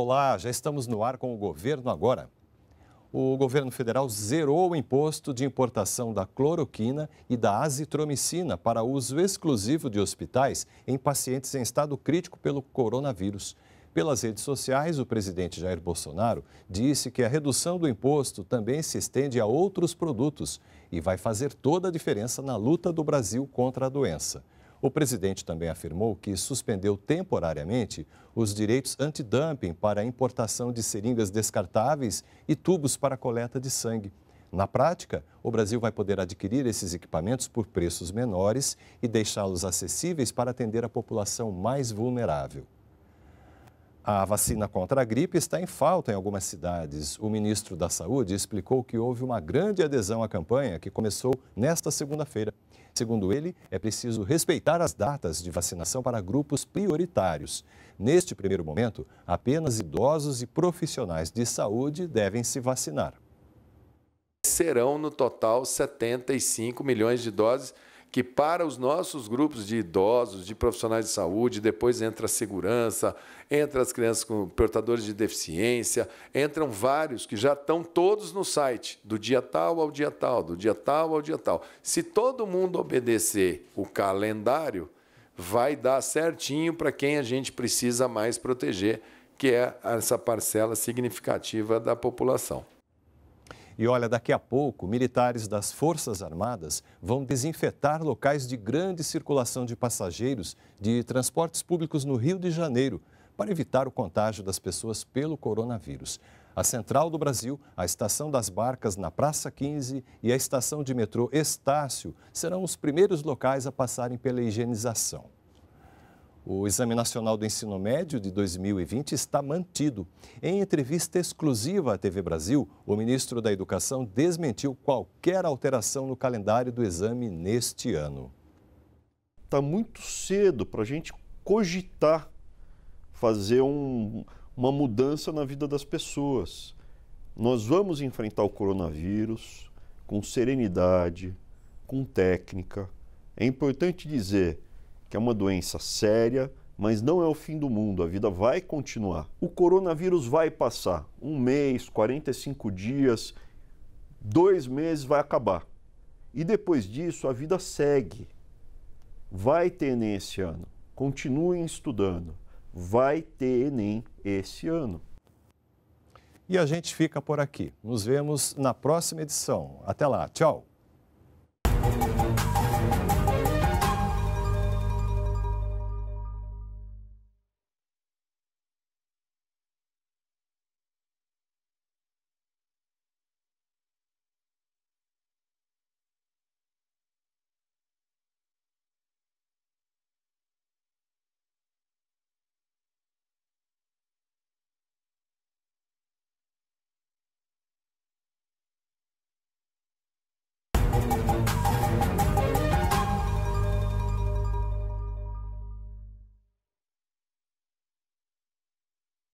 Olá, já estamos no ar com o governo agora. O governo federal zerou o imposto de importação da cloroquina e da azitromicina para uso exclusivo de hospitais em pacientes em estado crítico pelo coronavírus. Pelas redes sociais, o presidente Jair Bolsonaro disse que a redução do imposto também se estende a outros produtos e vai fazer toda a diferença na luta do Brasil contra a doença. O presidente também afirmou que suspendeu temporariamente os direitos antidumping para a importação de seringas descartáveis e tubos para coleta de sangue. Na prática, o Brasil vai poder adquirir esses equipamentos por preços menores e deixá-los acessíveis para atender a população mais vulnerável. A vacina contra a gripe está em falta em algumas cidades. O ministro da Saúde explicou que houve uma grande adesão à campanha que começou nesta segunda-feira. Segundo ele, é preciso respeitar as datas de vacinação para grupos prioritários. Neste primeiro momento, apenas idosos e profissionais de saúde devem se vacinar. Serão no total 75 milhões de doses que para os nossos grupos de idosos, de profissionais de saúde, depois entra a segurança, entra as crianças com portadores de deficiência, entram vários que já estão todos no site, do dia tal ao dia tal, do dia tal ao dia tal. Se todo mundo obedecer o calendário, vai dar certinho para quem a gente precisa mais proteger, que é essa parcela significativa da população. E olha, daqui a pouco, militares das Forças Armadas vão desinfetar locais de grande circulação de passageiros de transportes públicos no Rio de Janeiro, para evitar o contágio das pessoas pelo coronavírus. A Central do Brasil, a Estação das Barcas na Praça 15 e a Estação de Metrô Estácio serão os primeiros locais a passarem pela higienização. O Exame Nacional do Ensino Médio de 2020 está mantido. Em entrevista exclusiva à TV Brasil, o ministro da Educação desmentiu qualquer alteração no calendário do exame neste ano. Está muito cedo para a gente cogitar fazer um, uma mudança na vida das pessoas. Nós vamos enfrentar o coronavírus com serenidade, com técnica. É importante dizer que é uma doença séria, mas não é o fim do mundo, a vida vai continuar. O coronavírus vai passar. Um mês, 45 dias, dois meses vai acabar. E depois disso, a vida segue. Vai ter Enem esse ano. Continuem estudando. Vai ter Enem esse ano. E a gente fica por aqui. Nos vemos na próxima edição. Até lá. Tchau.